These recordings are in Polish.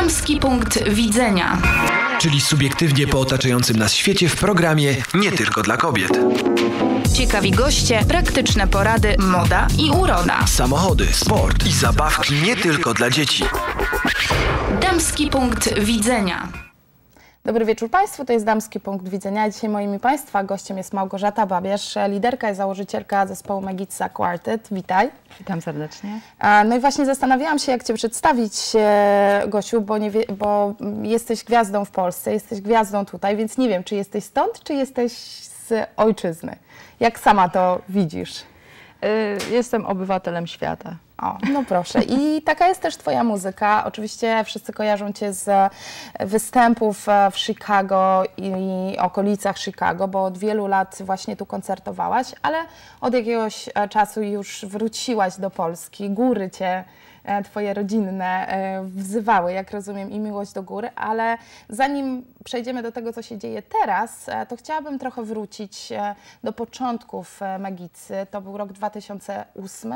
Damski punkt widzenia. Czyli subiektywnie po otaczającym nas świecie w programie Nie tylko dla kobiet. Ciekawi goście, praktyczne porady, moda i uroda. Samochody, sport i zabawki nie tylko dla dzieci. Damski punkt widzenia. Dobry wieczór Państwu, to jest Damski Punkt Widzenia. Dzisiaj moim i Państwa gościem jest Małgorzata Babierz, liderka i założycielka zespołu Magica Quartet. Witaj. Witam serdecznie. No i właśnie zastanawiałam się, jak Cię przedstawić, e, Gosiu, bo, nie wie, bo jesteś gwiazdą w Polsce, jesteś gwiazdą tutaj, więc nie wiem, czy jesteś stąd, czy jesteś z ojczyzny. Jak sama to widzisz? Y, jestem obywatelem świata. O, no proszę. I taka jest też Twoja muzyka. Oczywiście wszyscy kojarzą Cię z występów e, w Chicago i okolicach Chicago, bo od wielu lat właśnie tu koncertowałaś, ale od jakiegoś e, czasu już wróciłaś do Polski. Góry Cię E, twoje rodzinne e, wzywały, jak rozumiem, i miłość do góry, ale zanim przejdziemy do tego, co się dzieje teraz, e, to chciałabym trochę wrócić do początków Magicy. To był rok 2008,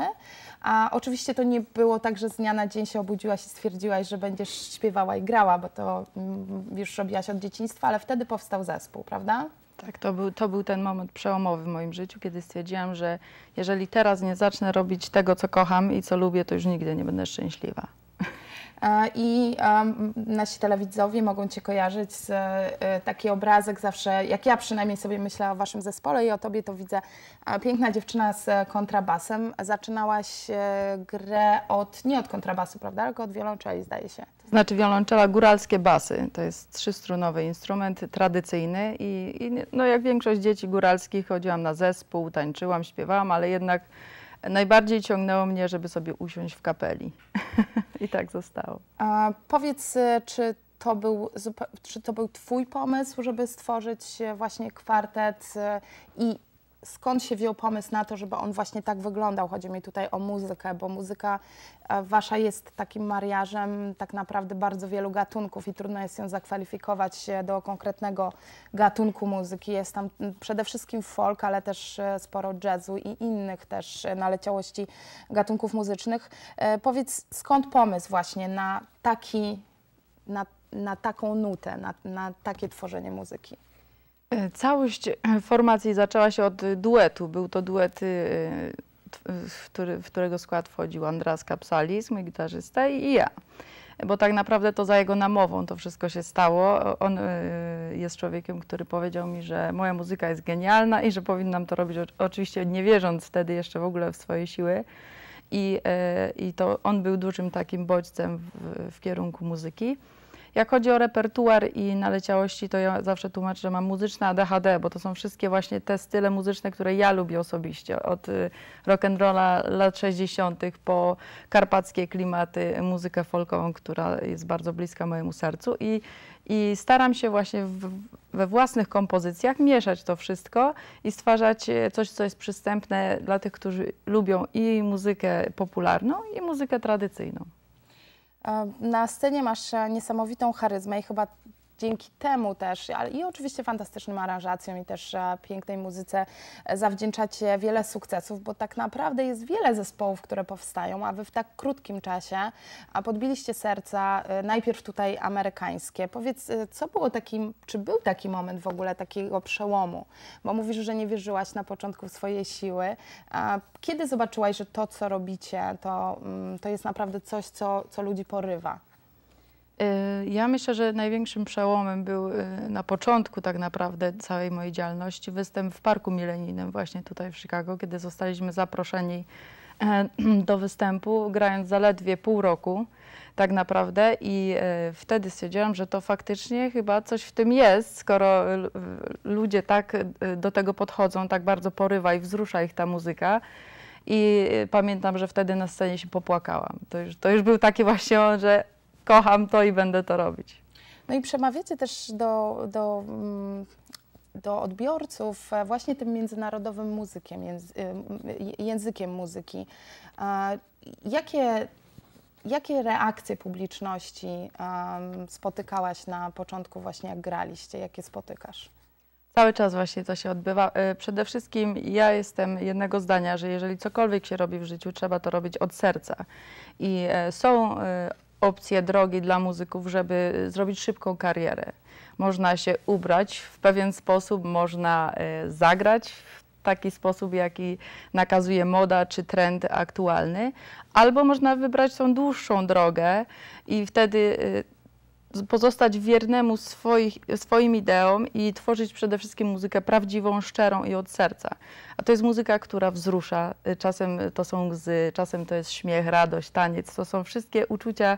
a oczywiście to nie było tak, że z dnia na dzień się obudziłaś i stwierdziłaś, że będziesz śpiewała i grała, bo to mm, już robiłaś od dzieciństwa, ale wtedy powstał zespół, prawda? Tak, to był, to był ten moment przełomowy w moim życiu, kiedy stwierdziłam, że jeżeli teraz nie zacznę robić tego, co kocham i co lubię, to już nigdy nie będę szczęśliwa. I um, nasi telewidzowie mogą Cię kojarzyć z e, taki obrazek zawsze, jak ja przynajmniej sobie myślę o Waszym zespole i o Tobie, to widzę piękna dziewczyna z e, kontrabasem. Zaczynałaś e, grę od, nie od kontrabasu, prawda, tylko od wiolonczeli, zdaje się. Znaczy wiolonczela góralskie basy. To jest trzystrunowy instrument tradycyjny i, i, no jak większość dzieci góralskich chodziłam na zespół, tańczyłam, śpiewałam, ale jednak najbardziej ciągnęło mnie, żeby sobie usiąść w kapeli. I tak zostało. A powiedz, y, czy to był, czy to był Twój pomysł, żeby stworzyć y, właśnie kwartet y, i skąd się wziął pomysł na to, żeby on właśnie tak wyglądał? Chodzi mi tutaj o muzykę, bo muzyka e, wasza jest takim mariażem tak naprawdę bardzo wielu gatunków i trudno jest ją zakwalifikować e, do konkretnego gatunku muzyki. Jest tam przede wszystkim folk, ale też e, sporo jazzu i innych też naleciałości gatunków muzycznych. Powiedz, skąd pomysł właśnie na taki, na, na taką nutę, na, na takie tworzenie muzyki? E, całość e, formacji zaczęła się od duetu. Był to duet, y, w, który, w którego skład wchodził Andras Kapsalis, mój gitarzysta i ja. Bo tak naprawdę to za jego namową to wszystko się stało. On e, jest człowiekiem, który powiedział mi, że moja muzyka jest genialna i że powinnam to robić, oczywiście nie wierząc wtedy jeszcze w ogóle w swoje siły. I, i to on był dużym takim bodźcem w, w kierunku muzyki. Jak chodzi o repertuar i naleciałości, to ja zawsze tłumaczę, że mam muzyczne ADHD, bo to są wszystkie właśnie te style muzyczne, które ja lubię osobiście. Od y, rock'n'rolla lat 60. po karpackie klimaty, muzykę folkową, która jest bardzo bliska mojemu sercu. I, i staram się właśnie w, we własnych kompozycjach mieszać to wszystko i stwarzać y, coś, co jest przystępne dla tych, którzy lubią i muzykę popularną, i muzykę tradycyjną. Na scenie masz e, niesamowitą charyzmę i chyba dzięki temu też, ale i oczywiście fantastycznym aranżacjom i też e, pięknej muzyce e, zawdzięczacie wiele sukcesów, bo tak naprawdę jest wiele zespołów, które powstają, a wy w tak krótkim czasie a podbiliście serca e, najpierw tutaj amerykańskie. Powiedz, co było takim, czy był taki moment w ogóle takiego przełomu? Bo mówisz, że nie wierzyłaś na początku w swoje siły. A kiedy zobaczyłaś, że to, co robicie, to, mm, to jest naprawdę coś, co, co ludzi porywa? Y, ja myślę, że największym przełomem był y, na początku tak naprawdę całej mojej działalności występ w Parku Milenijnym właśnie tutaj w Chicago, kiedy zostaliśmy zaproszeni e, do występu, grając zaledwie pół roku tak naprawdę i e, wtedy stwierdziłam, że to faktycznie chyba coś w tym jest, skoro ludzie tak e, do tego podchodzą, tak bardzo porywa i wzrusza ich ta muzyka. I pamiętam, że wtedy na scenie się popłakałam. To już, to już był taki właśnie on, że kocham to i będę to robić. No i przemawiacie też do, do, mm, do odbiorców e, właśnie tym międzynarodowym muzykiem, y, y, językiem muzyki. Jakie, jakie reakcje publiczności spotykałaś na początku właśnie jak graliście, jakie spotykasz? Cały czas właśnie to się odbywa. E, przede wszystkim ja jestem jednego zdania, że jeżeli cokolwiek się robi w życiu, trzeba to robić od serca. I e, są opcje drogi dla muzyków, żeby zrobić szybką karierę. Można się ubrać w pewien sposób, można e, zagrać w taki sposób, jaki nakazuje moda czy trend aktualny, albo można wybrać tą dłuższą drogę i wtedy e, pozostać wiernemu swoich, swoim ideom i tworzyć przede wszystkim muzykę prawdziwą, szczerą i od serca. A to jest muzyka, która wzrusza. Y, czasem to są łzy, czasem to jest śmiech, radość, taniec. To są wszystkie uczucia,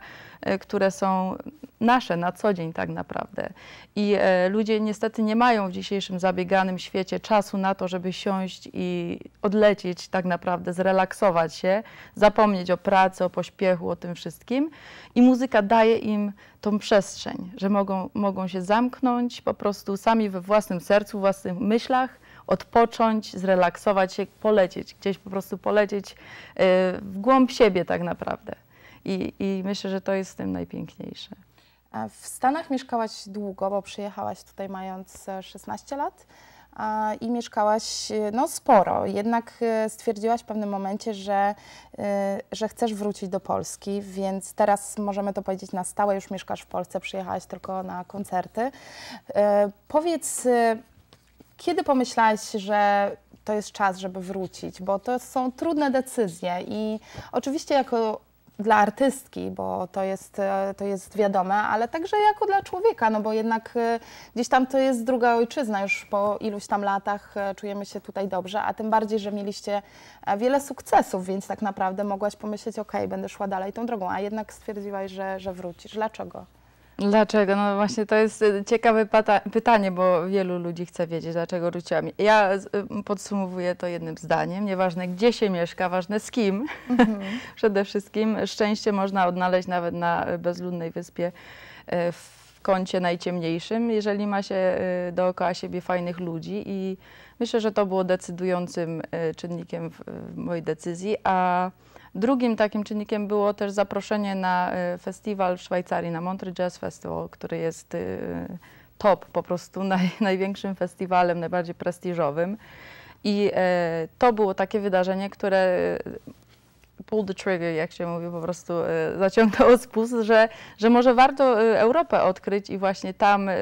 y, które są nasze na co dzień tak naprawdę. I y, ludzie niestety nie mają w dzisiejszym zabieganym świecie czasu na to, żeby siąść i odlecieć tak naprawdę, zrelaksować się, zapomnieć o pracy, o pośpiechu, o tym wszystkim. I muzyka daje im tą przestrzeń przestrzeń, że mogą, mogą się zamknąć po prostu sami we własnym sercu, własnych myślach, odpocząć, zrelaksować się, polecieć, gdzieś po prostu polecieć y, w głąb siebie tak naprawdę. I, I myślę, że to jest tym najpiękniejsze. W Stanach mieszkałaś długo, bo przyjechałaś tutaj mając 16 e, lat i mieszkałaś e, no, sporo. Jednak e, stwierdziłaś w pewnym momencie, że, e, że chcesz wrócić do Polski, więc teraz możemy to powiedzieć na stałe, już mieszkasz w Polsce, przyjechałaś tylko na koncerty. Powiedz, kiedy pomyślałaś, że to jest czas, żeby wrócić, bo to są trudne decyzje i oczywiście jako dla artystki, bo to jest, e, to jest wiadome, ale także jako dla człowieka, no bo jednak e, gdzieś tam to jest druga ojczyzna, już po iluś tam latach e, czujemy się tutaj dobrze, a tym bardziej, że mieliście wiele sukcesów, więc tak naprawdę mogłaś pomyśleć, ok, będę szła dalej tą drogą, a jednak stwierdziłaś, że, że wrócisz. Dlaczego? Dlaczego? No właśnie to jest e, ciekawe pytanie, bo wielu ludzi chce wiedzieć, dlaczego rzuciłam. Ja e, podsumowuję to jednym zdaniem. Nieważne gdzie się mieszka, ważne z kim. Mhm. Przede wszystkim szczęście można odnaleźć nawet na e, bezludnej wyspie w kącie najciemniejszym, jeżeli ma się y, dookoła siebie fajnych ludzi i myślę, że to było decydującym y, czynnikiem w mojej decyzji, a drugim takim czynnikiem było też zaproszenie na y, festiwal w Szwajcarii, na Montreux Jazz Festival, który jest top, po prostu naj, największym festiwalem, najbardziej prestiżowym. I to było takie wydarzenie, które Pull the trigger, jak się mówi, po prostu e, zaciągnął spust, że, że może warto e, Europę odkryć i właśnie tam, e,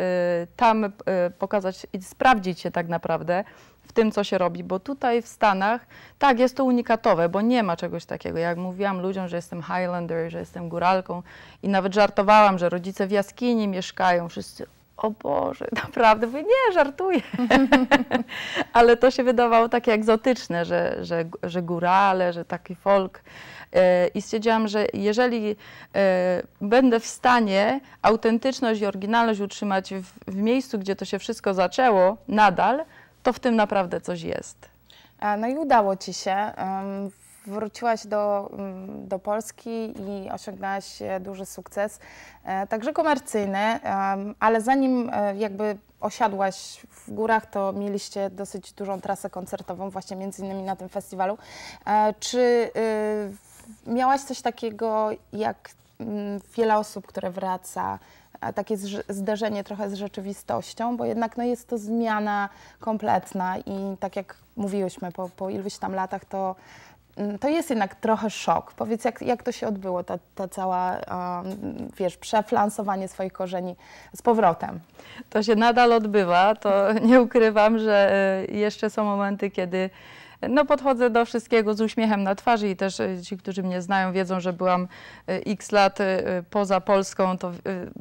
tam pokazać i sprawdzić się tak naprawdę w tym, co się robi, bo tutaj w Stanach, tak, jest to unikatowe, bo nie ma czegoś takiego. Jak mówiłam ludziom, że jestem Highlander, że jestem góralką i nawet żartowałam, że rodzice w jaskini mieszkają, wszyscy, o Boże, naprawdę, mówię, nie, żartuję. ale to się wydawało takie egzotyczne, że, że, że górale, że taki folk. E, I stwierdziłam, że jeżeli e, będę w stanie autentyczność i oryginalność utrzymać w, w miejscu, gdzie to się wszystko zaczęło, nadal, to w tym naprawdę coś jest. E, no i udało Ci się wróciłaś do, mm, do Polski i osiągnęłaś e, duży sukces, e, także komercyjny, ale zanim e, jakby osiadłaś w górach, to mieliście dosyć dużą trasę koncertową, właśnie między innymi na tym festiwalu. Czy y, miałaś coś takiego jak mm, wiele osób, które wraca, takie zderzenie trochę z rzeczywistością, bo jednak no, jest to zmiana kompletna i tak jak mówiłyśmy, po, po iluś tam latach to Mm, to jest jednak trochę szok. Powiedz, jak, jak to się odbyło, ta, ta cała, um, wiesz, przeflansowanie swoich korzeni z powrotem? To się nadal odbywa, to nie ukrywam, że e, jeszcze są momenty, kiedy no podchodzę do wszystkiego z uśmiechem na twarzy i też y, ci, którzy mnie znają, wiedzą, że byłam y, x lat y, poza Polską, to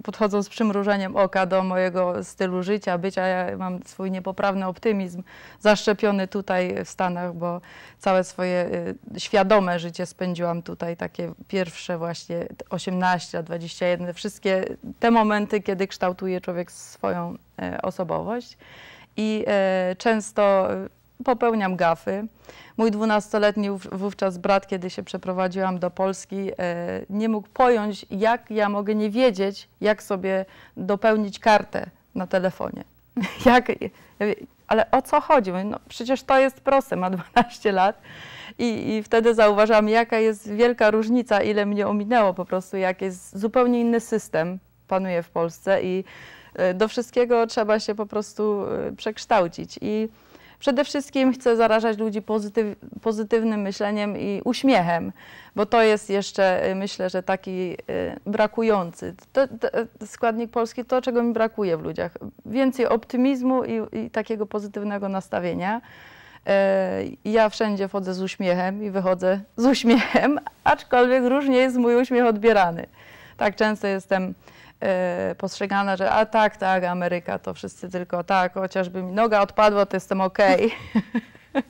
podchodzą z przymrużeniem oka do mojego stylu życia, bycia. Ja mam swój niepoprawny optymizm zaszczepiony tutaj w Stanach, bo całe swoje świadome życie spędziłam tutaj, takie pierwsze właśnie 18, 21, wszystkie te momenty, kiedy kształtuje człowiek swoją osobowość. I często popełniam gafy. Mój dwunastoletni wówczas brat, kiedy się przeprowadziłam do Polski, e, nie mógł pojąć, jak ja mogę nie wiedzieć, jak sobie dopełnić kartę na telefonie. Jak, e, ale o co chodzi? No, przecież to jest proste, ma 12 lat. I, I, wtedy zauważam, jaka jest wielka różnica, ile mnie ominęło po prostu, jak jest zupełnie inny system panuje w Polsce i e, do wszystkiego trzeba się po prostu przekształcić. I Przede wszystkim chcę zarażać ludzi pozytyw, pozytywnym myśleniem i uśmiechem, bo to jest jeszcze, y, myślę, że taki y, brakujący to, to, składnik polski, to czego mi brakuje w ludziach. Więcej optymizmu i, i takiego pozytywnego nastawienia. Y, ja wszędzie wchodzę z uśmiechem i wychodzę z uśmiechem, aczkolwiek różnie jest mój uśmiech odbierany. Tak często jestem e, postrzegana, że a tak, tak, Ameryka, to wszyscy tylko tak, chociażby mi noga odpadła, to jestem okej. Okay.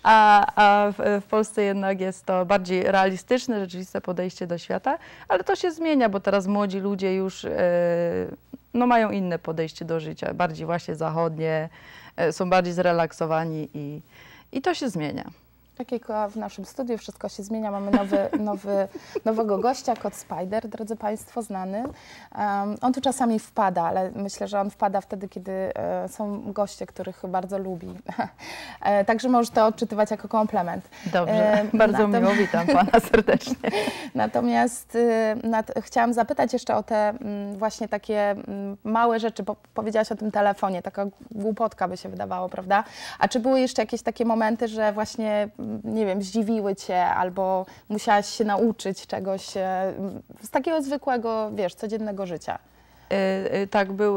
a, a w, w, Polsce jednak jest to bardziej realistyczne, rzeczywiste podejście do świata, ale to się zmienia, bo teraz młodzi ludzie już e, no, mają inne podejście do życia, bardziej właśnie zachodnie, e, są bardziej zrelaksowani i, i to się zmienia. Tak jak w naszym studiu wszystko się zmienia, mamy nowy, nowy, nowego gościa, kot Spider, drodzy Państwo, znany. Um, on tu czasami wpada, ale myślę, że on wpada wtedy, kiedy e, są goście, których bardzo lubi. E, także może to odczytywać jako komplement. Dobrze, e, bardzo miło, witam Pana serdecznie. natomiast y, nad, chciałam zapytać jeszcze o te m, mm, właśnie takie m, mm, małe rzeczy, bo powiedziałaś o tym telefonie, taka głupotka by się wydawało, prawda? A czy były jeszcze jakieś takie momenty, że właśnie nie wiem, zdziwiły cię albo musiałaś się nauczyć czegoś e, z takiego zwykłego, wiesz, codziennego życia? E, e, tak był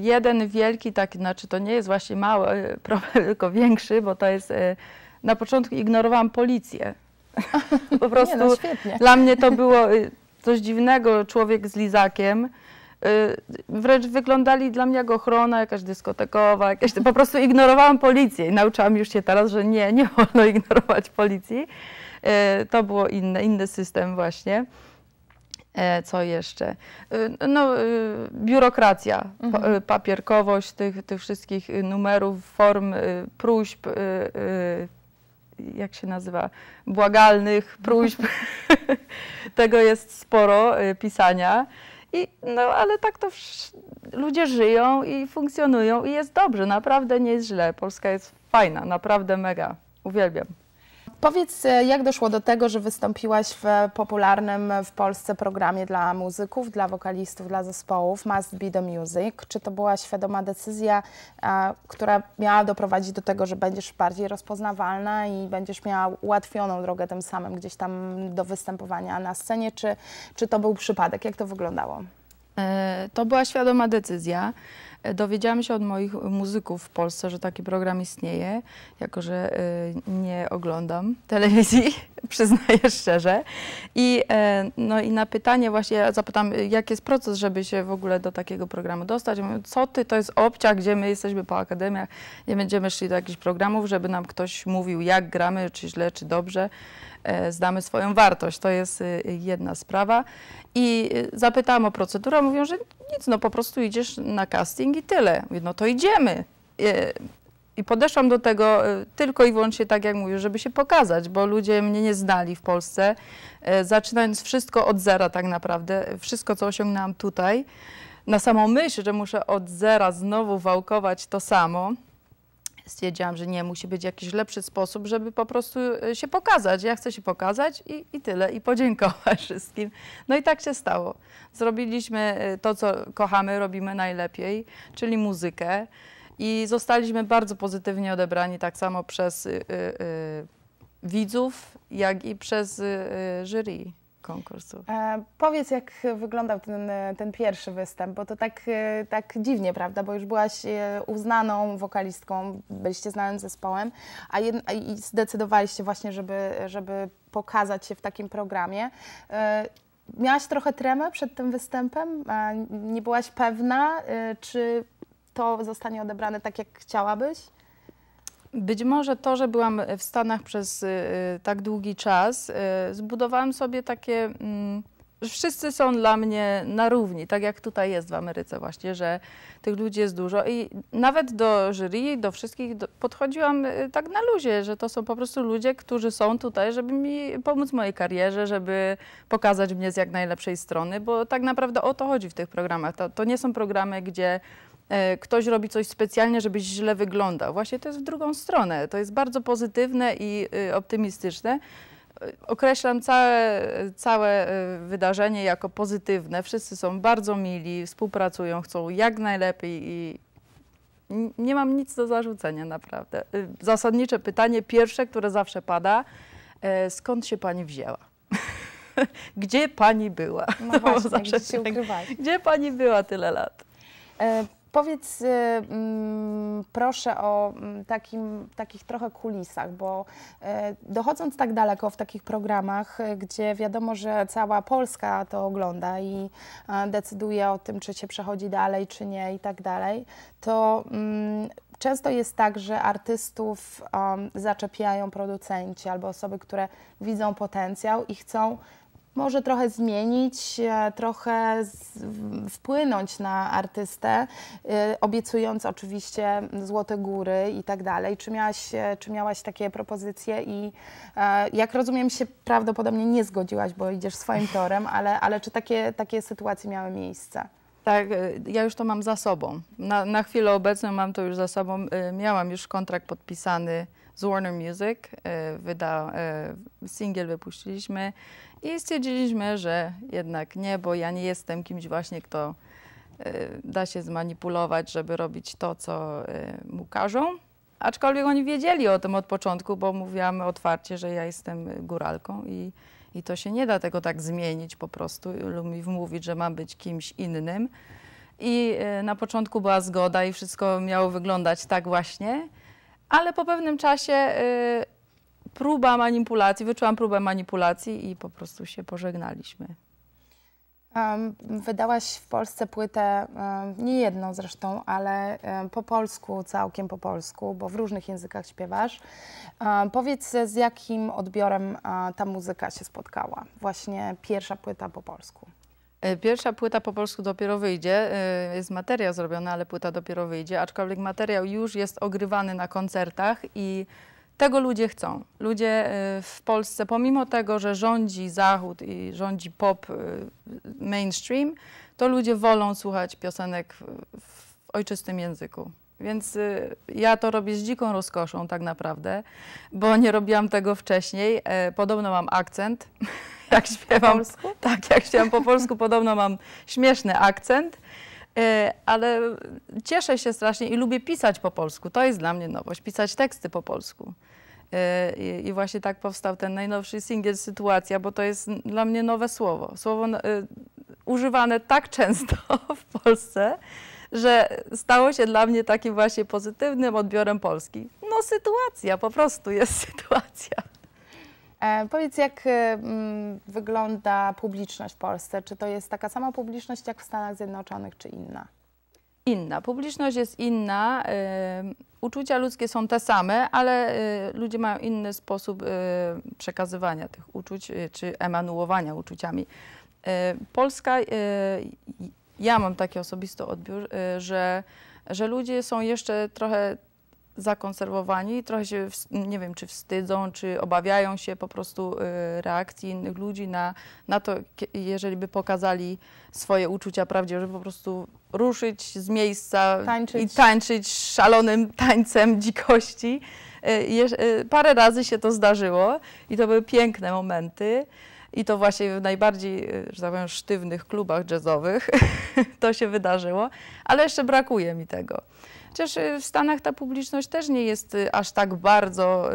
jeden wielki, tak, znaczy to nie jest właśnie mały problem, tylko większy, bo to jest, na początku ignorowałam policję. po prostu nie, no, dla mnie to było coś dziwnego, człowiek z lizakiem, Y, wręcz wyglądali dla mnie jak ochrona jakaś dyskotekowa, jakaś, po prostu ignorowałam policję i nauczyłam już się teraz, że nie, nie wolno ignorować policji. Y, to było inne, inny system właśnie. E, co jeszcze? Y, no, biurokracja, mhm. papierkowość tych, tych wszystkich numerów, form, próśb, jak się nazywa, błagalnych próśb. Tego jest sporo pisania. I, no ale tak to ludzie żyją i funkcjonują i jest dobrze, naprawdę nie jest źle. Polska jest fajna, naprawdę mega. Uwielbiam. Powiedz, e, jak doszło do tego, że wystąpiłaś w popularnym w Polsce programie dla muzyków, dla wokalistów, dla zespołów Must Be The Music? Czy to była świadoma decyzja, która miała doprowadzić do tego, że będziesz bardziej rozpoznawalna i będziesz miała ułatwioną drogę tym samym gdzieś tam do występowania na scenie? Czy, czy to był przypadek? Jak to wyglądało? E, to była świadoma decyzja. Dowiedziałam się od moich muzyków w Polsce, że taki program istnieje, jako że y, nie oglądam telewizji, przyznaję szczerze. I, e, no i na pytanie właśnie, ja zapytam, jaki jest proces, żeby się w ogóle do takiego programu dostać? mówię, co ty, to jest obcia, gdzie my jesteśmy po akademiach, nie będziemy szli do jakichś programów, żeby nam ktoś mówił, jak gramy, czy źle, czy dobrze e, zdamy swoją wartość. To jest y, jedna sprawa. I y, zapytałam o procedurę, mówią, że nic, no po prostu idziesz na casting i tyle. Mówię, no to idziemy. I podeszłam do tego e, tylko i wyłącznie tak, jak mówię, żeby się pokazać, bo ludzie mnie nie znali w Polsce, e, zaczynając wszystko od zera tak naprawdę, wszystko, co osiągnęłam tutaj, na samą myśl, że muszę od zera znowu wałkować to samo, stwierdziłam, że nie, musi być jakiś lepszy sposób, żeby po prostu y, się pokazać. Ja chcę się pokazać i, i tyle, i podziękować wszystkim. No i tak się stało. Zrobiliśmy y, to, co kochamy, robimy najlepiej, czyli muzykę. I zostaliśmy bardzo pozytywnie odebrani tak samo przez y, y, y widzów, jak i przez y, jury. E, powiedz, jak wyglądał ten, e, ten pierwszy występ, bo to tak, e, tak dziwnie, prawda? Bo już byłaś e, uznaną wokalistką, byliście znanym zespołem, a, jed, i zdecydowaliście właśnie, żeby, żeby pokazać się w takim programie. E, miałaś trochę tremę przed tym występem? E, nie byłaś pewna, czy to zostanie odebrane tak, jak chciałabyś? Być może to, że byłam w Stanach przez y, y, tak długi czas, y, zbudowałam sobie takie. Mm, wszyscy są dla mnie na równi, tak jak tutaj jest w Ameryce właśnie, że tych ludzi jest dużo i nawet do jury, do wszystkich do, podchodziłam tak na luzie, że to są po prostu ludzie, którzy są tutaj, żeby mi pomóc w mojej karierze, żeby pokazać mnie z jak najlepszej strony, bo tak naprawdę o to chodzi w tych programach. to, to nie są programy, gdzie E, ktoś robi coś specjalnie, żebyś źle wyglądał. Właśnie to jest w drugą stronę. To jest bardzo pozytywne i y, optymistyczne. E, określam całe, całe e, wydarzenie jako pozytywne. Wszyscy są bardzo mili, współpracują, chcą jak najlepiej i nie mam nic do zarzucenia naprawdę. Zasadnicze pytanie, pierwsze, które zawsze pada, skąd się pani wzięła? Gdzie pani była? No właśnie, gdzie tak się Gdzie pani była tyle lat? Powiedz y, mm, proszę o mm, takim, takich trochę kulisach, bo y, dochodząc tak daleko w takich programach, y, gdzie wiadomo, że cała Polska to ogląda i decyduje o tym, czy się przechodzi dalej, czy nie i tak dalej, to mm, często jest tak, że artystów um, zaczepiają producenci albo osoby, które widzą potencjał i chcą może trochę zmienić, e, trochę wpłynąć na artystę, e, obiecując oczywiście złote góry i tak dalej. Czy miałaś, e, czy miałaś takie propozycje i jak rozumiem się prawdopodobnie nie zgodziłaś, bo idziesz swoim torem, ale, ale czy takie, takie sytuacje miały miejsce? Tak, ja już to mam za sobą. Na, na chwilę obecną mam to już za sobą. Miałam już kontrakt podpisany z Warner Music. Y, wyda, y, singiel wypuściliśmy i stwierdziliśmy, że jednak nie, bo ja nie jestem kimś właśnie, kto y, da się zmanipulować, żeby robić to, co mu każą. Aczkolwiek oni wiedzieli o tym od początku, bo mówiłam otwarcie, że ja jestem góralką i, i to się nie da tego tak zmienić po prostu lub mi wmówić, że mam być kimś innym. I na początku była zgoda i wszystko miało wyglądać tak właśnie ale po pewnym czasie y, próba manipulacji, wyczułam próbę manipulacji i po prostu się pożegnaliśmy. wydałaś w Polsce płytę, nie jedną zresztą, ale po polsku, całkiem po polsku, bo w różnych językach śpiewasz. powiedz, z jakim odbiorem ta muzyka się spotkała? Właśnie pierwsza płyta po polsku. E, pierwsza płyta po polsku dopiero wyjdzie, e, jest materiał zrobiony, ale płyta dopiero wyjdzie, aczkolwiek materiał już jest ogrywany na koncertach i tego ludzie chcą. Ludzie e, w Polsce, pomimo tego, że rządzi Zachód i rządzi pop mainstream, to ludzie wolą słuchać piosenek w ojczystym języku. Więc y, ja to robię z dziką rozkoszą tak naprawdę, bo nie robiłam tego wcześniej. E, podobno mam akcent. Jak śpiewam, po polsku? Tak, jak śpiewam po polsku, podobno mam śmieszny akcent. E, ale cieszę się strasznie i lubię pisać po polsku. To jest dla mnie nowość, pisać teksty po polsku. E, I właśnie tak powstał ten najnowszy singiel Sytuacja, bo to jest dla mnie nowe słowo. Słowo używane tak często w Polsce, że stało się dla mnie takim właśnie pozytywnym odbiorem Polski. No sytuacja, po prostu jest sytuacja. E, powiedz, jak y, m, mm, wygląda publiczność w Polsce? Czy to jest taka sama publiczność jak w Stanach Zjednoczonych, czy inna? Inna. Publiczność jest inna. Y, uczucia ludzkie są te same, ale y, ludzie mają inny sposób y, przekazywania tych uczuć, y, czy emanuowania uczuciami. Y, Polska ja mam taki osobisty odbiór, y, że, że ludzie są jeszcze trochę zakonserwowani, trochę się, nie wiem, czy wstydzą, czy obawiają się po prostu y, reakcji innych ludzi na, na to, jeżeli by pokazali swoje uczucia prawdzie, że po prostu ruszyć z miejsca tańczyć. i tańczyć szalonym tańcem dzikości. Y, parę razy się to zdarzyło i to były piękne momenty. I to właśnie w najbardziej, e, że tak powiem, sztywnych klubach jazzowych to się wydarzyło, ale jeszcze brakuje mi tego. Chociaż e, w Stanach ta publiczność też nie jest e, aż tak bardzo,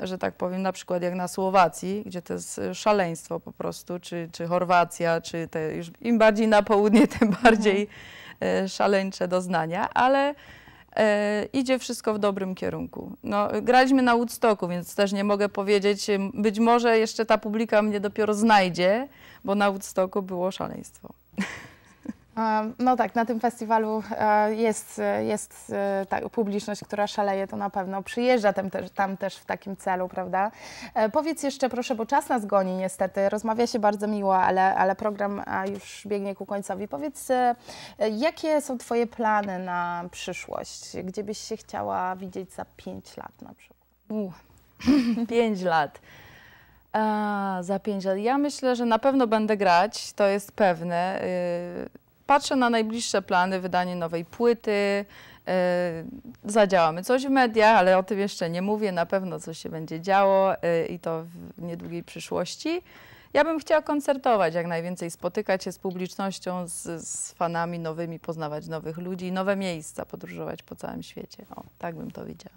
że tak powiem, na przykład jak na Słowacji, gdzie to jest szaleństwo po prostu, czy, czy Chorwacja, czy te już im bardziej na południe, tym bardziej mhm. szaleńcze doznania, ale E, idzie wszystko w dobrym kierunku. No, graliśmy na Woodstocku, więc też nie mogę powiedzieć, być może jeszcze ta publika mnie dopiero znajdzie, bo na Woodstocku było szaleństwo. No tak, na tym festiwalu e, jest, e, jest e, ta publiczność, która szaleje, to na pewno przyjeżdża tam też, tam też w takim celu, prawda? Powiedz jeszcze proszę, bo czas nas goni niestety, rozmawia się bardzo miło, ale, ale program już biegnie ku końcowi. Powiedz, jakie są Twoje plany na przyszłość? Gdzie byś się chciała widzieć za pięć lat na przykład? Uh, pięć lat. A, za pięć lat. Ja myślę, że na pewno będę grać, to jest pewne. Y, Patrzę na najbliższe plany, wydanie nowej płyty, y, zadziałamy coś w mediach, ale o tym jeszcze nie mówię. Na pewno coś się będzie działo y, i to w niedługiej przyszłości. Ja bym chciała koncertować jak najwięcej, spotykać się z publicznością, z, z fanami nowymi, poznawać nowych ludzi, nowe miejsca, podróżować po całym świecie. O, tak bym to widziała.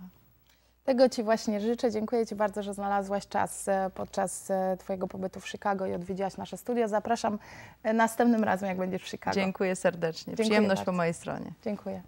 Tego Ci właśnie życzę. Dziękuję Ci bardzo, że znalazłaś czas e, podczas e, Twojego pobytu w Chicago i odwiedziłaś nasze studio. Zapraszam e, następnym razem, jak będziesz w Chicago. Dziękuję serdecznie. Dziękuję Przyjemność bardzo. po mojej stronie. Dziękuję.